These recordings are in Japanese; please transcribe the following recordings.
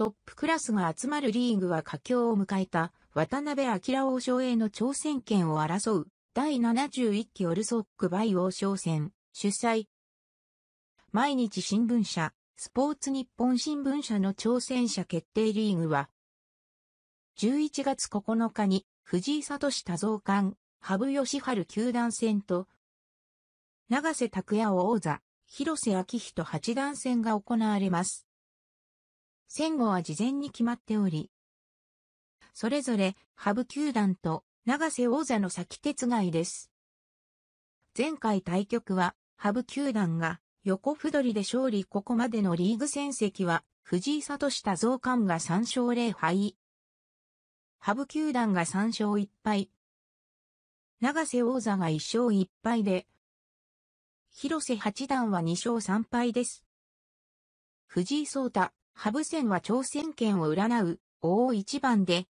トップクラスが集まるリーグは佳境を迎えた渡辺明王将への挑戦権を争う第71期オルソックバイ王将戦主催。毎日新聞社、スポーツ日本新聞社の挑戦者決定リーグは、11月9日に藤井聡多三冠羽生善治球団戦と、長瀬拓也王座、広瀬昭人八段戦が行われます。戦後は事前に決まっており、それぞれハブ球団と長瀬王座の先手違いです。前回対局はハブ球団が横歩取りで勝利ここまでのリーグ戦績は藤井聡下増冠が3勝0敗。ハブ球団が3勝1敗。長瀬王座が1勝1敗で、広瀬八段は2勝3敗です。藤井聡太、羽生戦は朝鮮圏を占う大一番で、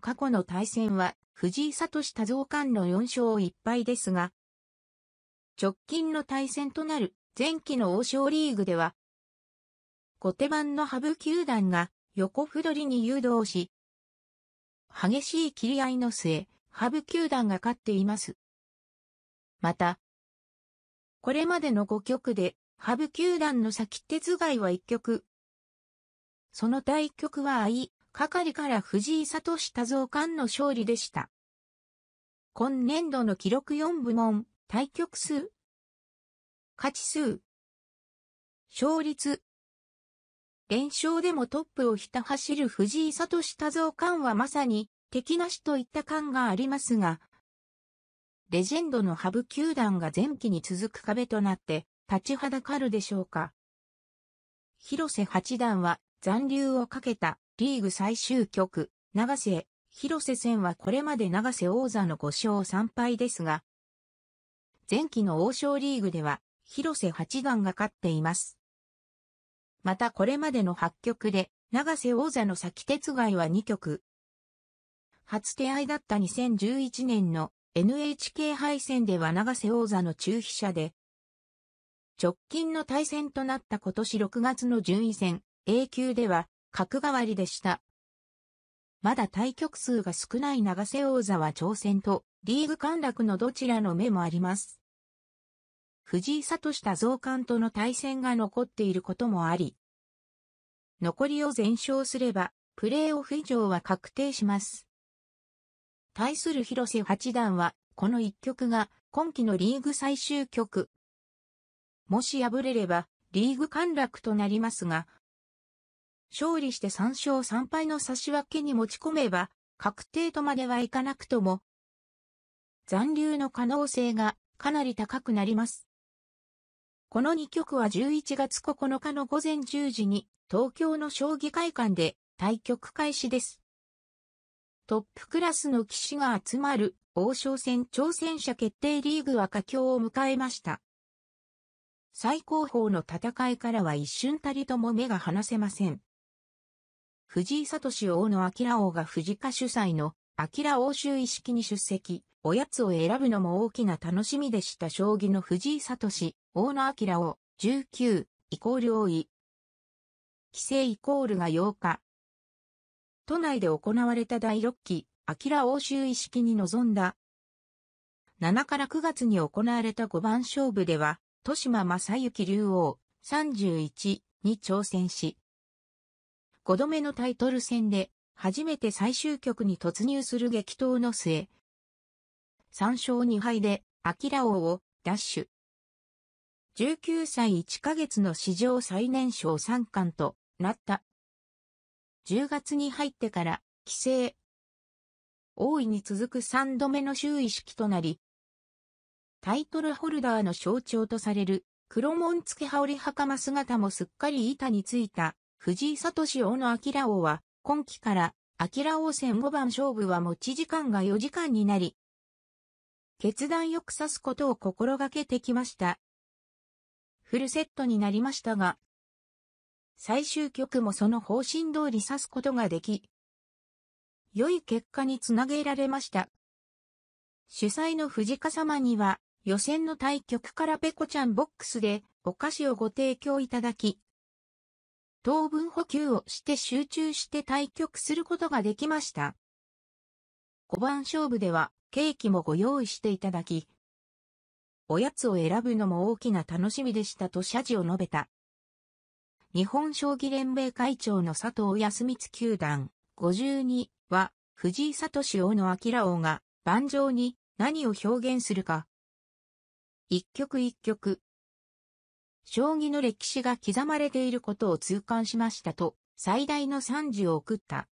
過去の対戦は藤井聡多蔵冠の4勝1敗ですが、直近の対戦となる前期の王将リーグでは、後手番の羽生球団が横歩取りに誘導し、激しい切り合いの末、羽生球団が勝っています。また、これまでの5局で、羽生球団の先手頭外は1局、その対局は相、係から藤井聡太蔵官の勝利でした。今年度の記録4部門、対局数、勝ち数、勝率、連勝でもトップをひた走る藤井聡太蔵官はまさに敵なしといった感がありますが、レジェンドの羽生球団が前期に続く壁となって立ちはだかるでしょうか。広瀬八段は残留をかけたリーグ最終局、長瀬、広瀬戦はこれまで長瀬王座の5勝3敗ですが、前期の王将リーグでは広瀬八段が勝っています。またこれまでの8局で長瀬王座の先がいは2局。初手合いだった2011年の NHK 杯戦では長瀬王座の中飛車で、直近の対戦となった今年6月の順位戦、A 級では角換わりでした。まだ対局数が少ない長瀬王座は挑戦とリーグ陥落のどちらの目もあります。藤井聡太増冠との対戦が残っていることもあり、残りを全勝すればプレーオフ以上は確定します。対する広瀬八段はこの一局が今季のリーグ最終局。もし敗れればリーグ陥落となりますが、勝利して3勝3敗の差し分けに持ち込めば、確定とまではいかなくとも、残留の可能性がかなり高くなります。この2局は11月9日の午前10時に東京の将棋会館で対局開始です。トップクラスの棋士が集まる王将戦挑戦者決定リーグは佳境を迎えました。最高峰の戦いからは一瞬たりとも目が離せません。藤井聡王の明王が藤家主催の明王州意識に出席、おやつを選ぶのも大きな楽しみでした将棋の藤井聡王の明王、19、イコール多い。規制イコールが8日。都内で行われた第6期、明欧州意識に臨んだ。7から9月に行われた5番勝負では、豊島正幸竜王31に挑戦し、5度目のタイトル戦で、初めて最終局に突入する激闘の末、3勝2敗で、アキラ王を、ダッシュ。19歳1ヶ月の史上最年少3冠となった。10月に入ってから、帰省。大いに続く3度目の周囲式となり、タイトルホルダーの象徴とされる、黒紋付羽織袴姿もすっかり板についた藤井聡王の明王は、今期から、明王戦五番勝負は持ち時間が4時間になり、決断よく指すことを心がけてきました。フルセットになりましたが、最終局もその方針通り指すことができ、良い結果につなげられました。主催の藤家様には、予選の対局からペコちゃんボックスでお菓子をご提供いただき、糖分補給をして集中して対局することができました。5番勝負ではケーキもご用意していただき、おやつを選ぶのも大きな楽しみでしたと謝辞を述べた。日本将棋連盟会長の佐藤康光球団52は藤井聡王の明王が盤上に何を表現するか。一曲一曲将棋の歴史が刻まれていることを痛感しましたと、最大の賛辞を送った。